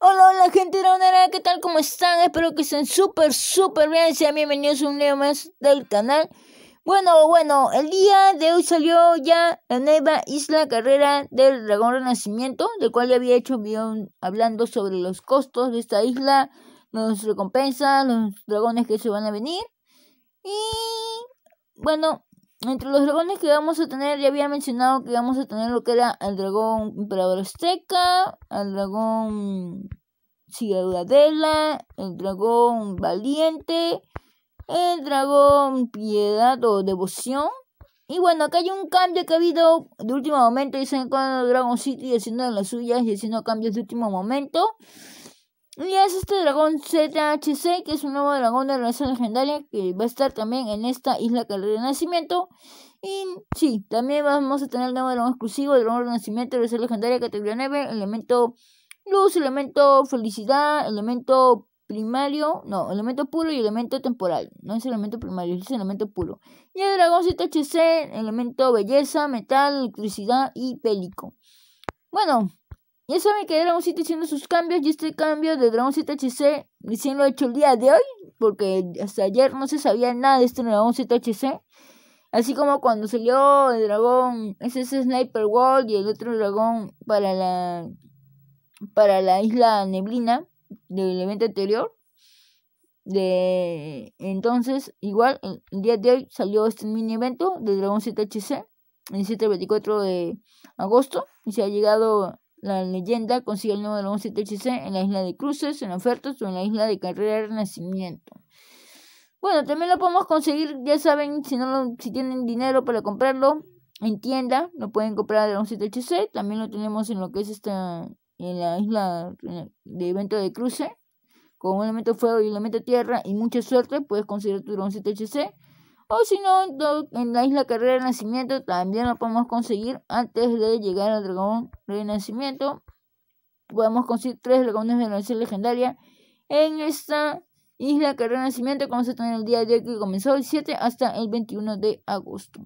Hola, la gente de ¿qué tal? ¿Cómo están? Espero que estén súper, súper bien. Sean bienvenidos a un video más del canal. Bueno, bueno, el día de hoy salió ya la nueva Isla Carrera del Dragón Renacimiento, del cual ya había hecho un video hablando sobre los costos de esta isla, los recompensas, los dragones que se van a venir. Y bueno, entre los dragones que vamos a tener, ya había mencionado que vamos a tener lo que era el dragón emperador azteca, el dragón ciudadela, el dragón valiente, el dragón piedad o devoción. Y bueno, acá hay un cambio que ha habido de último momento. Dicen con Dragon City haciendo las suyas y haciendo cambios de último momento. Y es este dragón ZHC, que es un nuevo dragón de la raza legendaria que va a estar también en esta isla de renacimiento. Y sí, también vamos a tener el nuevo dragón exclusivo, el dragón renacimiento de relación legendaria categoría 9, elemento luz, elemento felicidad, elemento primario, no, elemento puro y elemento temporal. No es elemento primario, es elemento puro. Y el dragón ZHC, elemento belleza, metal, electricidad y pélico. Bueno, ya saben que Dragon City haciendo sus cambios y este cambio de Dragon City HC recién lo he hecho el día de hoy porque hasta ayer no se sabía nada de este Dragon City HC. Así como cuando salió el dragón SS Sniper World y el otro dragón para la para la isla neblina del evento anterior. De entonces, igual el día de hoy salió este mini evento de Dragon 7 HC el 724 de agosto y se ha llegado la leyenda consigue el número 11 hc en la isla de Cruces, en Ofertas o en la isla de Carrera de Renacimiento. Bueno, también lo podemos conseguir, ya saben, si, no lo, si tienen dinero para comprarlo en tienda, lo pueden comprar el 11 hc También lo tenemos en lo que es esta, en la isla de evento de Cruce. Con un elemento fuego y un elemento tierra y mucha suerte puedes conseguir tu 7HC. O si no, en la isla Carrera de nacimiento también lo podemos conseguir antes de llegar al dragón Renacimiento. Podemos conseguir tres dragones de la nación legendaria en esta isla Carrera nacimiento. Como se está el día de hoy que comenzó el 7 hasta el 21 de agosto.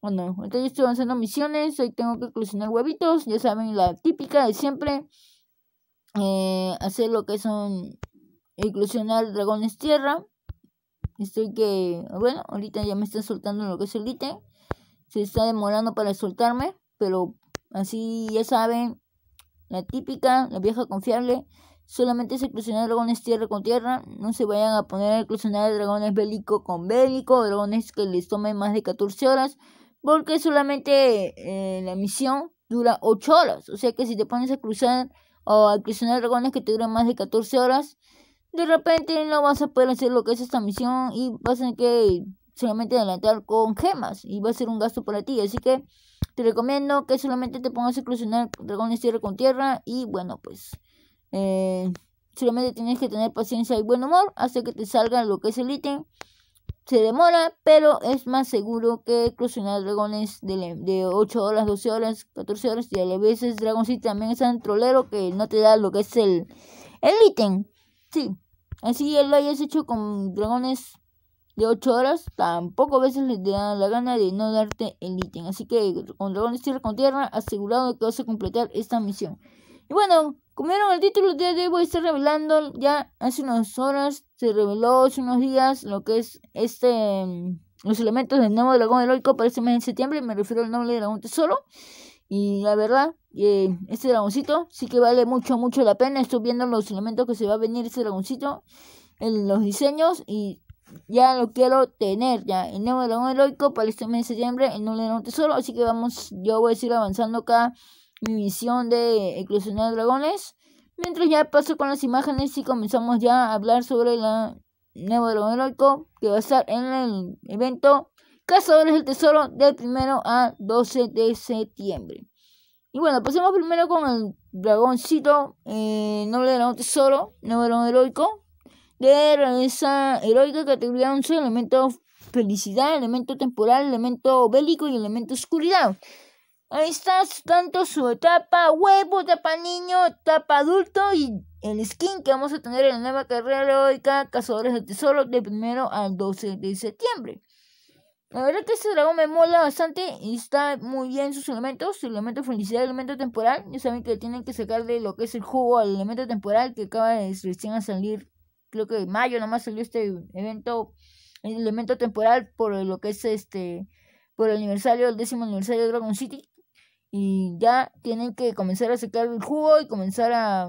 Bueno, ahorita yo estoy avanzando misiones, hoy tengo que coleccionar huevitos, ya saben, la típica de siempre. Eh, hacer lo que son inclusionar eh, dragones tierra Estoy que, bueno, ahorita ya me están soltando lo que el item Se está demorando para soltarme, pero así ya saben, la típica, la vieja confiable. Solamente se de dragones tierra con tierra. No se vayan a poner a cruzar dragones bélico con bélico. Dragones que les tomen más de 14 horas. Porque solamente eh, la misión dura 8 horas. O sea que si te pones a cruzar o a cruzar dragones que te duren más de 14 horas de repente no vas a poder hacer lo que es esta misión y vas a tener que solamente adelantar con gemas y va a ser un gasto para ti. Así que te recomiendo que solamente te pongas a inclusionar dragones tierra con tierra y bueno, pues eh, solamente tienes que tener paciencia y buen humor hasta que te salga lo que es el ítem. Se demora, pero es más seguro que cruzar dragones de, de 8 horas, 12 horas, 14 horas y a veces Dragon City también es tan trolero que no te da lo que es el, el ítem. Sí, así lo hayas hecho con dragones de 8 horas, tampoco a veces les da la gana de no darte el ítem. Así que con dragones tierra con tierra, asegurado que vas a completar esta misión. Y bueno, como vieron el título, ya de voy a estar revelando. Ya hace unas horas se reveló, hace unos días, lo que es este. Mm, los elementos del nuevo dragón heroico para este mes de septiembre. Me refiero al noble dragón tesoro. Y la verdad, eh, este dragoncito sí que vale mucho, mucho la pena. Estoy viendo los elementos que se va a venir este dragoncito, en los diseños y ya lo quiero tener ya. El nuevo dragón heroico para este mes de septiembre en un dragón tesoro. Así que vamos, yo voy a seguir avanzando acá mi misión de eclosionar dragones. Mientras ya paso con las imágenes y comenzamos ya a hablar sobre la nuevo dragón heroico que va a estar en el evento Cazadores del Tesoro del 1 a 12 de septiembre. Y bueno, pasemos primero con el dragoncito, eh, noble dragón tesoro, número un heroico, de esa heroica, categoría 11, elemento felicidad, elemento temporal, elemento bélico y elemento oscuridad. Ahí está tanto su etapa huevo, etapa niño, etapa adulto y el skin que vamos a tener en la nueva carrera heroica Cazadores de tesoro de primero al 12 de septiembre. La verdad que este dragón me mola bastante y está muy bien sus elementos. Su elemento felicidad, elemento temporal. Ya saben que tienen que sacar de lo que es el jugo al elemento temporal que acaba de recién a salir. Creo que en mayo nomás salió este evento, el elemento temporal por lo que es este, por el aniversario, el décimo aniversario de Dragon City. Y ya tienen que comenzar a sacar el jugo y comenzar a,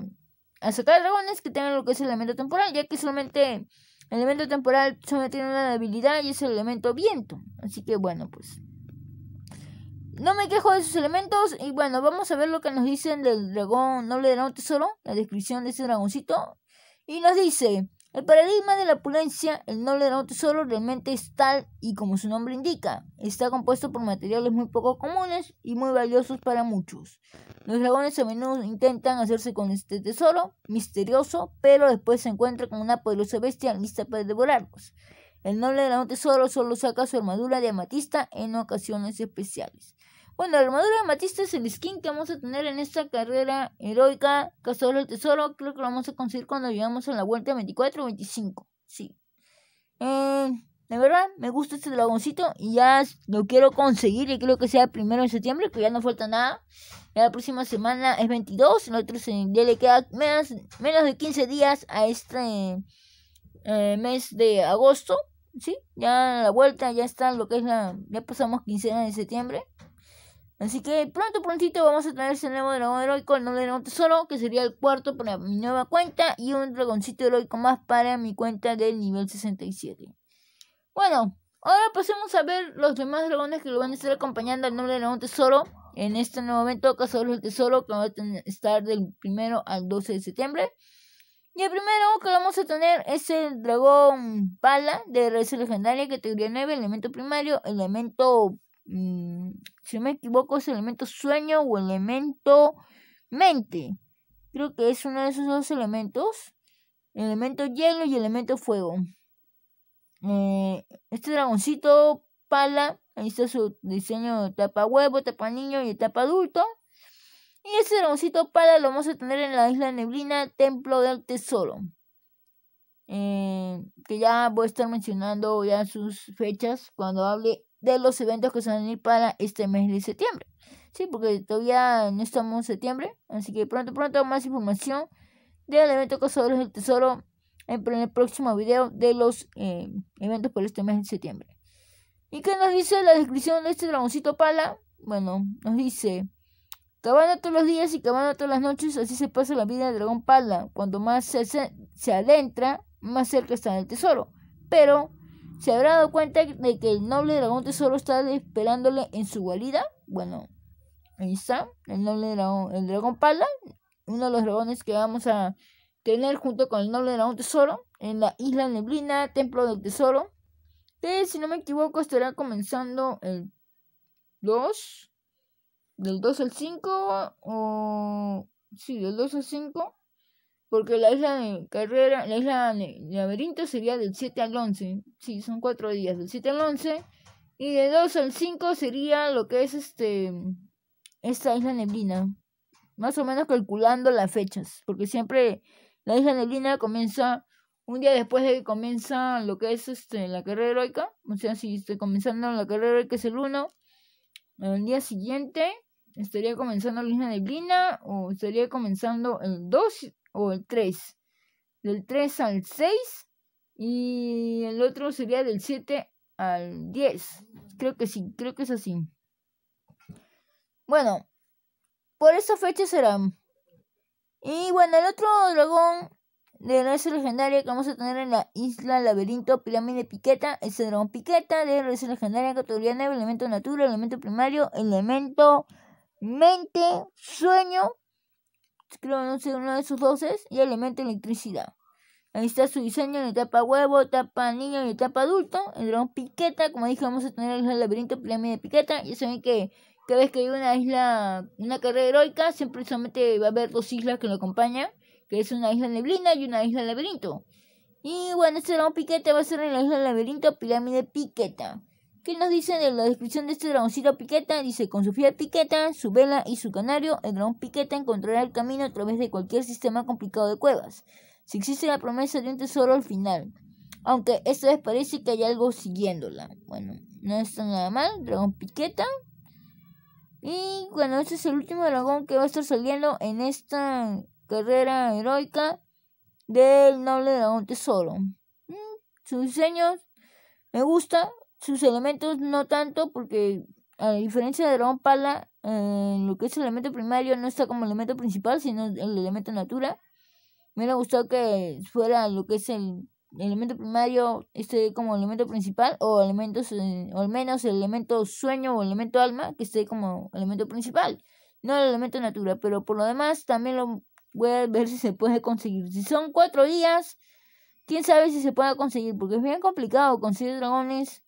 a sacar dragones que tengan lo que es el elemento temporal, ya que solamente el elemento temporal solo tiene una debilidad y es el elemento viento. Así que bueno, pues. No me quejo de sus elementos. Y bueno, vamos a ver lo que nos dicen del dragón noble un tesoro. La descripción de ese dragoncito. Y nos dice. El paradigma de la opulencia, el noble de solo solo, realmente es tal y como su nombre indica. Está compuesto por materiales muy poco comunes y muy valiosos para muchos. Los dragones a menudo intentan hacerse con este tesoro misterioso, pero después se encuentran con una poderosa bestia lista para devorarlos. El noble de solo solo saca su armadura de amatista en ocasiones especiales. Bueno, la armadura de Matista es el skin que vamos a tener en esta carrera heroica, Cazador del Tesoro. Creo que lo vamos a conseguir cuando lleguemos a la vuelta 24 o 25. Sí. Eh, la verdad, me gusta este dragoncito y ya lo quiero conseguir. Y creo que sea el primero de septiembre, que ya no falta nada. La próxima semana es 22, nosotros ya le queda menos, de 15 días a este eh, mes de agosto. Sí, ya la vuelta, ya está lo que es la. Ya pasamos quincena de septiembre. Así que pronto, prontito vamos a tener ese nuevo dragón heroico, el noble nuevo tesoro, que sería el cuarto para mi nueva cuenta, y un dragoncito heroico más para mi cuenta del nivel 67. Bueno, ahora pasemos a ver los demás dragones que lo van a estar acompañando al noble dragón tesoro en este nuevo evento Cazadores del Tesoro, que va a estar del primero al 12 de septiembre. Y el primero que vamos a tener es el dragón pala de raíz legendaria, categoría 9, elemento primario, elemento Mm, si me equivoco, es elemento sueño o elemento mente. Creo que es uno de esos dos elementos. Elemento hielo y elemento fuego. Eh, este dragoncito pala, ahí está su diseño de tapa huevo, tapa niño y etapa adulto. Y este dragoncito pala lo vamos a tener en la isla neblina, templo del tesoro. Eh, que ya voy a estar mencionando ya sus fechas cuando hable de los eventos que se van a venir para este mes de septiembre. Sí, porque todavía no estamos en septiembre, así que pronto, pronto más información del evento Cazadores del Tesoro en el próximo video de los eh, eventos por este mes de septiembre. ¿Y qué nos dice la descripción de este dragoncito pala? Bueno, nos dice, cavando todos los días y cavando todas las noches, así se pasa la vida del dragón pala. Cuando más se, se adentra, más cerca está el tesoro. Pero ¿Se habrá dado cuenta de que el noble dragón tesoro está esperándole en su guarida? Bueno, ahí está, el noble dragón, el dragón pala, uno de los dragones que vamos a tener junto con el noble dragón tesoro en la isla neblina, templo del tesoro. si no me equivoco estará comenzando el 2, del 2 al 5, o... Sí, del 2 al 5 porque la isla de carrera, la isla de laberinto sería del 7 al 11, sí, son cuatro días, del 7 al 11, y de 2 al 5 sería lo que es este, esta isla neblina, más o menos calculando las fechas, porque siempre la isla neblina comienza un día después de que comienza lo que es este, la carrera heroica, o sea, si estoy comenzando la carrera heroica es el 1, el día siguiente estaría comenzando la isla neblina o estaría comenzando el 2 o el 3. Del 3 al 6 y el otro sería del 7 al 10. Creo que sí, creo que es así. Bueno, por esa fecha serán. Y bueno, el otro dragón de raza legendaria que vamos a tener en la isla Laberinto Pirámide Piqueta es el dragón Piqueta de raza legendaria categoría 9, elemento natura, elemento primario, elemento mente, sueño, no sé uno de sus doces y alimenta electricidad. Ahí está su diseño en etapa huevo, etapa niño y etapa adulto. El dragón Piqueta, como dije, vamos a tener la el laberinto pirámide Piqueta. Ya saben que cada vez que hay una isla, una carrera heroica, siempre solamente va a haber dos islas que lo acompañan, que es una isla neblina y una isla laberinto. Y bueno, este dragón Piqueta va a ser en la isla laberinto pirámide Piqueta. ¿Qué nos dice en la descripción de este dragoncito Piqueta? Dice, con su fiel Piqueta, su vela y su canario, el dragón Piqueta encontrará el camino a través de cualquier sistema complicado de cuevas. Si existe la promesa de un tesoro al final. Aunque esta vez parece que hay algo siguiéndola. Bueno, no está nada mal. Dragón Piqueta. Y bueno, este es el último dragón que va a estar saliendo en esta carrera heroica del noble dragón tesoro. Mm, sus diseños me gusta, sus elementos no tanto porque a diferencia de Dragon Pala, lo que es el elemento primario no está como elemento principal, sino el elemento natura. Me hubiera gustado que fuera lo que es el elemento primario Este como elemento principal o elementos eh, o al menos el elemento sueño o elemento alma que esté como elemento principal no el elemento natura pero por lo demás también lo voy a ver si se puede conseguir si son cuatro días quién sabe si se puede conseguir porque es bien complicado conseguir dragones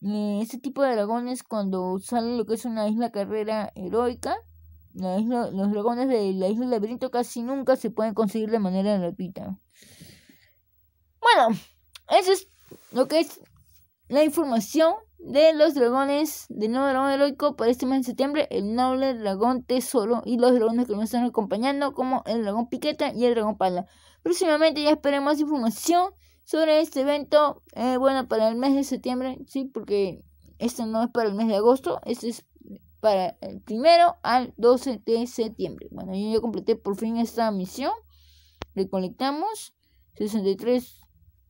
este tipo de dragones cuando sale lo que es una isla carrera heroica, los dragones de la isla laberinto casi nunca se pueden conseguir de manera gratuita. Bueno, eso es lo que es la información de los dragones del nuevo dragón heroico para este mes de septiembre, el noble dragón tesoro y los dragones que nos están acompañando como el dragón piqueta y el dragón pala. Próximamente ya esperemos más información sobre este evento, eh, bueno, para el mes de septiembre, sí, porque este no es para el mes de agosto, este es para el primero al 12 de septiembre. Bueno, yo ya completé por fin esta misión. Recolectamos 63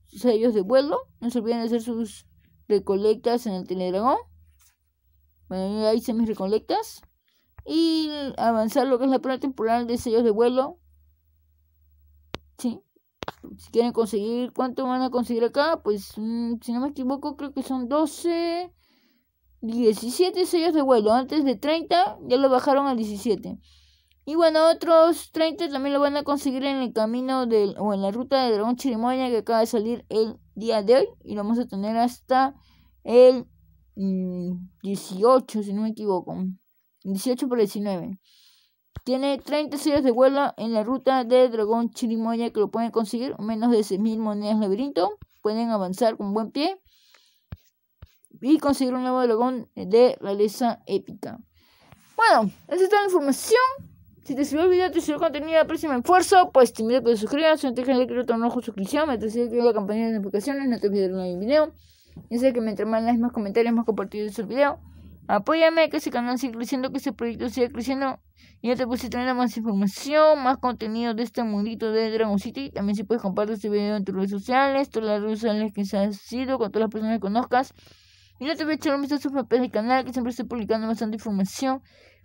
sellos de vuelo. No se olviden hacer sus recolectas en el teledragón. Bueno, yo ya hice mis recolectas. Y avanzar lo que es la prueba temporal de sellos de vuelo. Sí. Si quieren conseguir, ¿cuánto van a conseguir acá? Pues, mm, si no me equivoco, creo que son 12, 17 sellos de vuelo. Antes de 30, ya lo bajaron al 17. Y bueno, otros 30 también lo van a conseguir en el camino del, o en la ruta de Dragón Chirimoya que acaba de salir el día de hoy. Y lo vamos a tener hasta el 18, mm, si no me equivoco. 18 por 19. Tiene 30 sellos de vuelo en la ruta de Dragón Chirimoya que lo pueden conseguir. Menos de 6.000 monedas laberinto. Pueden avanzar con buen pie. Y conseguir un nuevo dragón de realeza épica. Bueno, esa es toda la información. Si te sirvió el video, te sirvió el contenido, aprecio mi esfuerzo, pues te invito a que te suscribas, si no te dejan like, botón rojo suscripción, me te de la campanita de notificaciones, no te olvides de un nuevo video. Y sé que me más las más comentarios, más compartidos el video. Apóyame a que ese canal siga creciendo, que ese proyecto siga creciendo. Y ya te puse tener más información, más contenido de este mundito de Dragon City. También si puedes compartir este video en tus redes sociales, todas las redes sociales que se han sido, con todas las personas que conozcas. Y no te voy a echar un vistazo a canal, que siempre estoy publicando bastante información,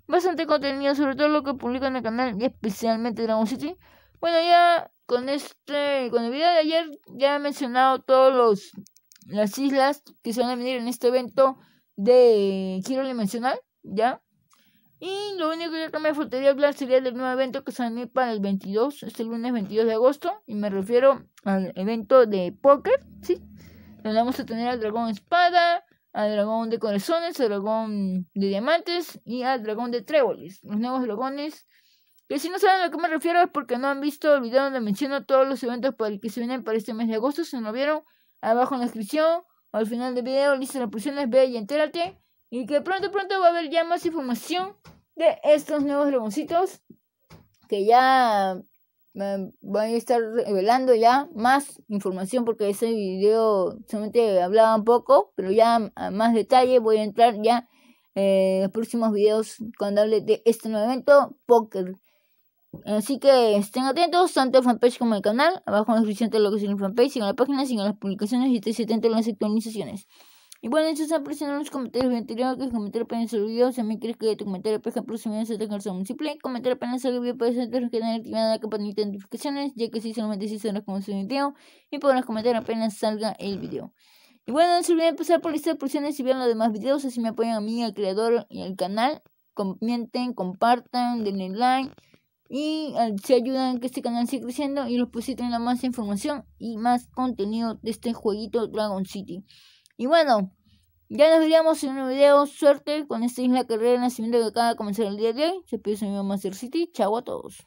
bastante contenido, sobre todo lo que publico en el canal y especialmente Dragon City. Bueno, ya con este, con el video de ayer, ya he mencionado todos los las islas que se van a venir en este evento de Quiero Dimensional, ¿ya? Y lo único que me faltaría hablar sería del nuevo evento que se para el 22, este lunes 22 de agosto, y me refiero al evento de póker, ¿sí? Donde vamos a tener al dragón espada, al dragón de corazones, al dragón de diamantes y al dragón de tréboles. Los nuevos dragones. Que si no saben a qué me refiero es porque no han visto el video donde menciono todos los eventos para el que se vienen para este mes de agosto. Si no lo vieron, abajo en la descripción al final del video. Listo, la posiciones, ve y entérate. Y que pronto, pronto va a haber ya más información de estos nuevos dragoncitos. Que ya eh, voy a estar revelando ya más información porque ese video solamente hablaba un poco. Pero ya más detalle voy a entrar ya eh, en los próximos videos cuando hable de este nuevo evento, Poker. Así que estén atentos, tanto a fanpage como al canal. Abajo en la descripción de lo que es el fanpage, sigan la página, sigan las publicaciones y estén atentos a las actualizaciones. Y bueno, eso es apreciando los comentarios anteriores, que comentar para el video, si me quieres crees que tu comentario, por ejemplo, si me hace dejar un simple, comentar salga el video, puedes que tener activada la campanita de notificaciones, ya que si solamente si nos como un video, y podrás comentar apenas salga el video. Y bueno, no se olviden pasar por las porciones y vean los demás videos, así me apoyan a mí, al creador y al canal. Comenten, compartan, denle like y eh, se ayudan a que este canal siga creciendo y los pusiste la más información y más contenido de este jueguito Dragon City. Y bueno, ya nos veríamos en un nuevo video. Suerte con esta isla carrera de nacimiento que acaba de comenzar el día de hoy. Se pide su amigo Master City. Chau a todos.